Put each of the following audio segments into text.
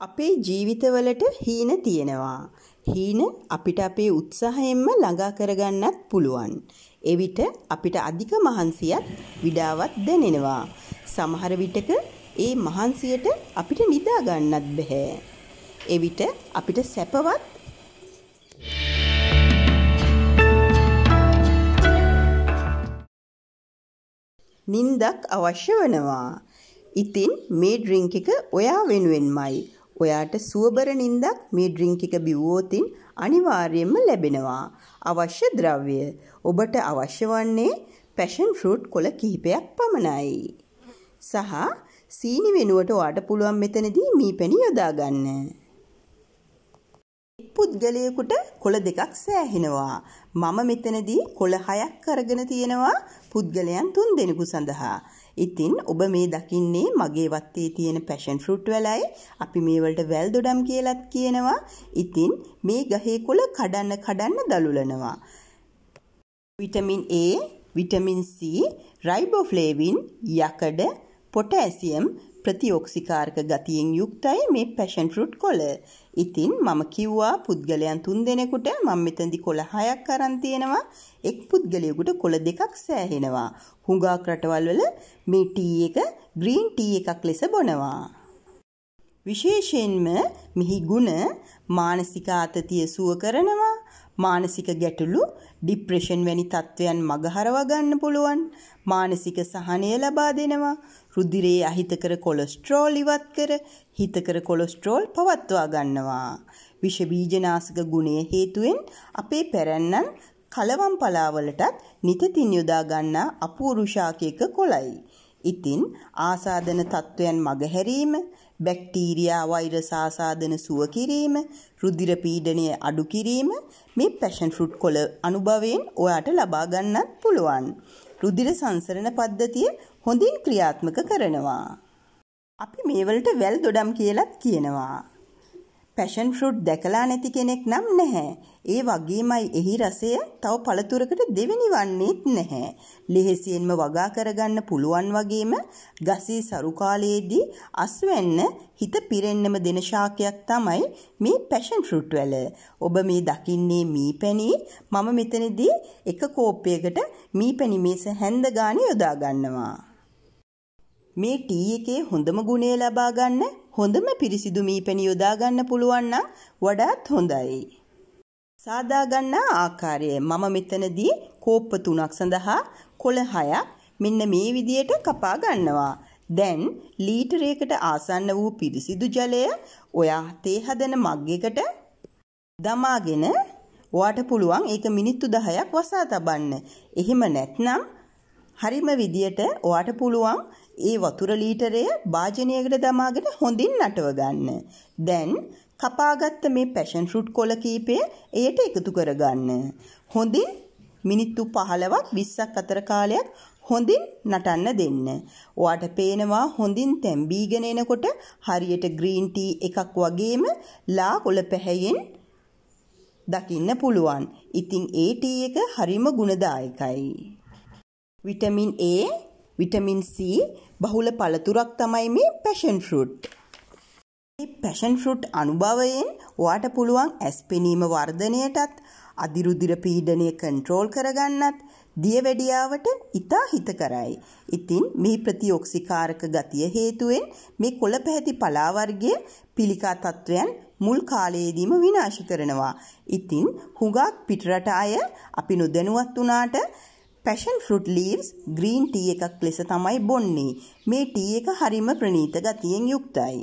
අපේ ජීවිතවලට හීන තියෙනවා. හීන අපිට අපේ උත්සාහයෙන්ම ළඟා කරගන්නත් පුළුවන්. එවිට අපිට අධික මහන්සියක් විඩාවත් දැනෙනවා. සමහර විටක ඒ මහන්සියට අපිට නිදා ගන්නත් බෑ. එවිට අපිට සැපවත් නින්දක් අවශ්‍ය වෙනවා. ඉතින් මේ ඩ්‍රින්ක් එක ඔයා වෙනුවෙන්මයි ඔයාට සුවබර නිින්දක් මේ ඩ්‍රින්ක් එක බිව්වොතින් අනිවාර්යයෙන්ම ලැබෙනවා. අවශ්‍ය ද්‍රව්‍ය ඔබට අවශ්‍ය වන්නේ පැෂන් ෆෘට් කොළ කිහිපයක් පමණයි. සහ සීනි වෙනුවට ඔයාට පුළුවන් මෙතනදී මී පැණි යොදා ගන්න. පුද්ගලයෙකුට කොළ දෙකක් සෑහෙනවා. මම මෙතනදී කොළ හයක් කරගෙන තියෙනවා පුද්ගලයන් තුන් දෙනෙකු සඳහා. ඉතින් ඔබ මේ දකින්නේ මගේ වත්තේ තියෙන පැෂන් ෆෘට් වලයි. අපි මේ වලට වැල් දොඩම් කියලාත් කියනවා. ඉතින් මේ ගහේ කොළ කඩන්න කඩන්න දලුලනවා. Vitamin A, vitamin C, riboflavin, යකඩ, පොටෑසියම් ප්‍රතිඔක්සිකාරක ගතියෙන් යුක්තයි මේ පැෂන් ෆෘට් කොළ. ඉතින් මම කිව්වා පුද්ගලයන් තුන්දෙනෙකුට මම මෙතෙන්දි කොළ හයක් අරන් තියෙනවා. එක් පුද්ගලයෙකුට කොළ දෙකක් සෑහෙනවා. හුඟක් රටවල් වල මේ ටී එක ග්‍රීන් ටී එකක් ලෙස බොනවා. විශේෂයෙන්ම මෙහි ගුණ මානසික ආතතිය සුව කරනවා මානසික ගැටලු ડિප්‍රෙෂන් වැනි තත්ත්වයන් මගහරවා ගන්න පුළුවන් මානසික සහනය ලබා දෙනවා රුධිරයේ අහිතකර කොලෙස්ටරෝල් ඉවත් කර හිතකර කොලෙස්ටරෝල් පවත්වා ගන්නවා විෂ බීජනාශක ගුණය හේතුවෙන් අපේ පැරැන්නන් කලවම් පලාවලටත් නිතතින් යොදා ගන්නා අපූරු ශාකයක කොළයි ඉතින් ආසාදන තත්ත්වයන් මගහැරීම බැක්ටීරියා වෛරස් ආසාදන සුව කිරීම, රුධිර පීඩනය අඩු කිරීම මේ පැෂන් ෆෘට් කොළ අනුභවයෙන් ඔයාට ලබා ගන්නත් පුළුවන්. රුධිර සංසරණ පද්ධතිය හොඳින් ක්‍රියාත්මක කරනවා. අපි මේ වලට වැල් දොඩම් කියලත් කියනවා. පැෂන් ෆෘට් දැකලා නැති කෙනෙක් නම් නැහැ. ඒ වගේමයි එහි රසය තව පළතුරකට දෙවෙනි වන්නේත් නැහැ. ලෙහෙසියෙන්ම වගා කරගන්න පුළුවන් වගේම ගසේ සරු කාලයේදී අස්වැන්න හිත පිරෙන්නම දෙන ශාකයක් තමයි මේ පැෂන් ෆෘට් වල. ඔබ මේ දකින්නේ මීපැණි. මම මෙතනදී එක කෝප්පයකට මීපැණි මේස හැඳ ගානේ යොදා ගන්නවා. මේ ටී එකේ හොඳම ගුණය ලබා ගන්න හොඳම පිරිසිදු මීපැණි යොදා ගන්න පුළුවන් නම් වඩාත් හොඳයි. සාදා ගන්නා ආකාරය මම මෙතනදී කෝප්ප තුනක් සඳහා කොළ හයක් මෙන්න මේ විදියට කපා ගන්නවා. දැන් ලීටරයකට ආසන්න වූ පිරිසිදු ජලය ඔයා තේ හදන මග්ගයකට දමාගෙන ඔයාට පුළුවන් ඒක මිනිත්තු 10ක් වසා තබන්න. එහෙම නැත්නම් හරිම විදියට ඔයාට පුළුවන් ඒ වතුර ලීටරය භාජනයකට දමාගෙන හොඳින් නටව ගන්න. දැන් කපාගත්ත මේ පැෂන් ෆෘට් කොළ කීපය එයට එකතු කරගන්න. හොඳින් මිනිත්තු 15ක් 20ක් අතර කාලයක් හොඳින් නටන්න දෙන්න. ඔයාට පේනවා හොඳින් තැඹීගෙන එනකොට හරියට green tea එකක් වගේම ලා කොළ පැහැයෙන් දකින්න පුළුවන්. ඉතින් ඒ ටී එක හරිම ගුණදායකයි. විටමින් A, විටමින් C බහුල පළතුරක් තමයි මේ පැෂන් ෆෘට්. මේ පැෂන් ෆෘට් අනුභවයෙන් ඔයාට පුළුවන් ඇස් පෙනීම වර්ධනයටත්, අදිරුදිර පීඩනය කන්ට්‍රෝල් කරගන්නත්, දියවැඩියාවට ඉතා හිතකරයි. ඉතින් මේ ප්‍රතිඔක්සිකාරක ගතිය හේතුවෙන් මේ කොළ පැහැති පලා වර්ගයේ පිළිකා තත්වයන් මුල් කාලයේදීම විනාශ කරනවා. ඉතින් හුඟක් පිටරට අය අපි නොදැනුවත් වුණාට passion fruit leaves green tea එකක් ලෙස තමයි බොන්නේ. මේ ටී එක හරිම ප්‍රණීත ගතියෙන් යුක්තයි.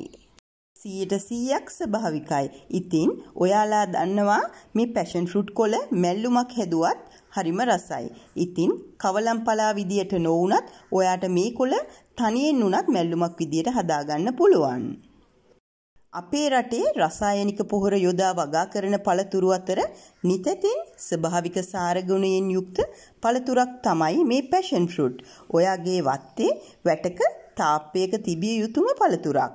100%ක් ස්වභාවිකයි. ඉතින් ඔයාලා දන්නවා මේ පැෂන් ෆෘට් කොළ මැල්ලුමක් හැදුවත් හරිම රසයි. ඉතින් කවලම්පලා විදියට නොවුනත් ඔයාට මේ කොළ තනියෙන් උනත් මැල්ලුමක් විදියට හදාගන්න පුළුවන්. අපේ රටේ රසායනික පොහොර යොදා වගා කරන පළතුරු අතර නිතතින් ස්වභාවික සාර ගුණයෙන් යුක්ත පළතුරක් තමයි මේ පැෂන් ෆෘට්. ඔයාගේ වත්තේ වැටක තාප්පයක තිබිය යුතුම පළතුරක්.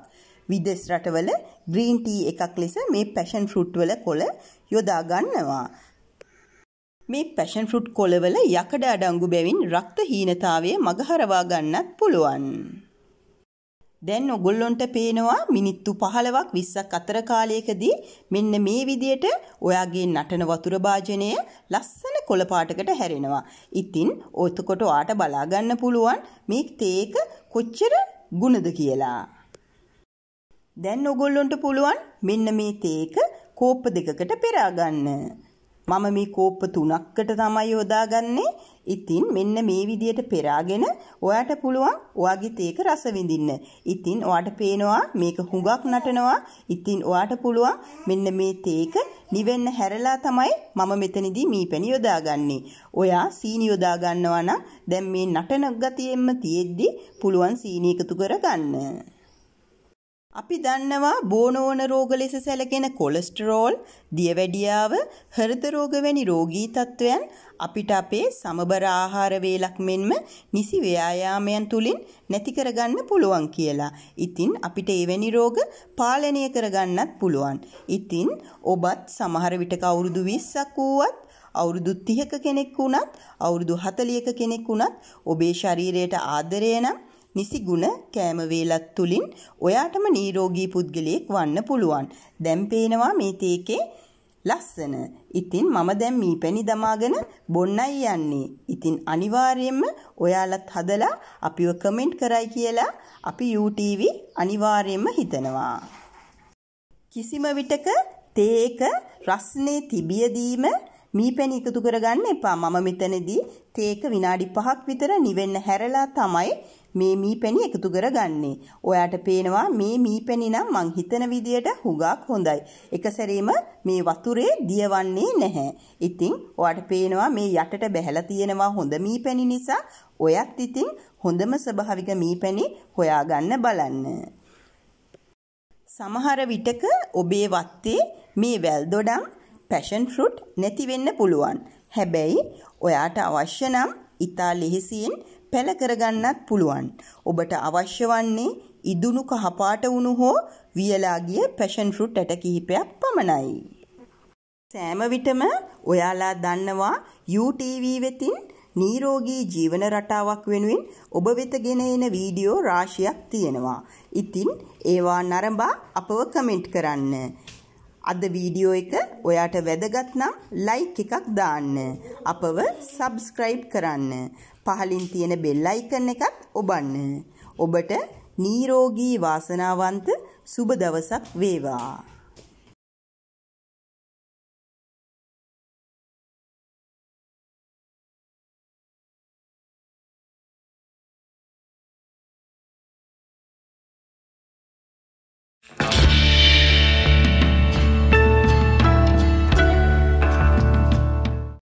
විදෙස් රටවල ග්‍රීන් ටී එකක් ලෙස මේ පැෂන් ෆෘට් වල කොළ යොදා ගන්නවා. මේ පැෂන් ෆෘට් කොළවල යකඩ අඩංගු බැවින් රක්ත හීනතාවය මගහරවා ගන්නත් පුළුවන්. දැන් ඔගොල්ලොන්ට පේනවා මිනිත්තු 15ක් 20ක් අතර කාලයකදී මෙන්න මේ විදියට ඔයාගේ නටන වතුර භාජනය ලස්සන කොළ පාටකට හැරෙනවා. ඉතින් ඔතකොට ඔයාට බලා ගන්න පුළුවන් මේ තේක කොච්චර ගුණද කියලා. දැන් ඔගොල්ලොන්ට පුළුවන් මෙන්න මේ තේක කෝප්ප දෙකකට පෙරා ගන්න. මම මේ කෝප්ප තුනක්කට තමයි යොදාගන්නේ. ඉතින් මෙන්න මේ විදියට පෙරාගෙන ඔයාට පුළුවන් ඔයාගේ තේක රස විඳින්න. ඉතින් ඔයාට පේනවා මේක හුඟක් නටනවා. ඉතින් ඔයාට පුළුවන් මෙන්න මේ තේක නිවෙන්න හැරලා තමයි මම මෙතනදී මීපැණි යොදාගන්නේ. ඔයා සීනි යොදා ගන්නවා නම් දැන් මේ නටන ගතියෙම තියෙද්දි පුළුවන් සීනි එකතු කරගන්න. අපි දන්නවා බෝනෝන රෝග ලෙස සැලකෙන කොලෙස්ටරෝල්, දියවැඩියාව, හෘද රෝග වැනි රෝගී තත්ත්වයන් අපිට අපේ සමබර ආහාර වේලක් මෙන්ම නිසි ව්‍යායාමයන් තුලින් නැති කරගන්න පුළුවන් කියලා. ඉතින් අපිට එවැනි රෝග පාලනය කරගන්නත් පුළුවන්. ඉතින් ඔබත් සමහර විටක අවුරුදු 20ක් වුවත් අවුරුදු 30ක කෙනෙක් වුණත් අවුරුදු 40ක කෙනෙක් වුණත් ඔබේ ශරීරයට ආදරය නම් නිසි ගුණ කෑම වේලක් තුලින් ඔයාටම නිරෝගී පුද්ගලයෙක් වන්න පුළුවන්. දැන් පේනවා මේ තේකේ ලස්සන. ඉතින් මම දැන් මීපැණි දමාගෙන බොන්නයි යන්නේ. ඉතින් අනිවාර්යයෙන්ම ඔයාලත් හදලා අපිව කමෙන්ට් කරයි කියලා අපි UTV අනිවාර්යයෙන්ම හිතනවා. කිසිම විටක තේ එක රස්නේ තිබියදීම මීපැණි එකතු කරගන්න එපා. මම මෙතනදී තේක විනාඩි 5ක් විතර නිවෙන්න හැරලා තමයි මේ මීපැණි එකතු කරගන්නේ. ඔයාට පේනවා මේ මීපැණි නම් මං හිතන විදියට හුඟක් හොඳයි. එක සැරේම මේ වතුරේ දියවන්නේ නැහැ. ඉතින් ඔයාට පේනවා මේ යටට බැහැලා තියෙනවා හොඳ මීපැණි නිසා ඔයත් ඉතින් හොඳම ස්වභාවික මීපැණි හොයාගන්න බලන්න. සමහර විටක ඔබේ වත්තේ මේ වැල් දොඩම් පැෂන් ෆෘට් නැති වෙන්න පුළුවන්. හැබැයි ඔයාට අවශ්‍ය නම් ඉතා ලෙහෙසියෙන් පැල කරගන්නත් පුළුවන්. ඔබට අවශ්‍ය වන්නේ ඉදුණු කහපාට වුණු හෝ වියලා ගිය පැෂන් ෆෘට් ඇට කිහිපයක් පමණයි. සෑම විටම ඔයාලා දන්නවා UTV වෙතින් නීරෝගී ජීවන රටාවක් වෙනුවෙන් ඔබ වෙත ගෙන එන වීඩියෝ රාශියක් තියෙනවා. ඉතින් ඒවා නරඹා අපව කමෙන්ට් කරන්න. අද වීඩියෝ එක ඔයාට වැදගත් නම් ලයික් එකක් දාන්න. අපව සබ්ස්ක්‍රයිබ් කරන්න. පහලින් තියෙන බෙල් අයිකන් එකත් ඔබන්න. ඔබට නිරෝගී වාසනාවන්ත සුබ දවසක් වේවා.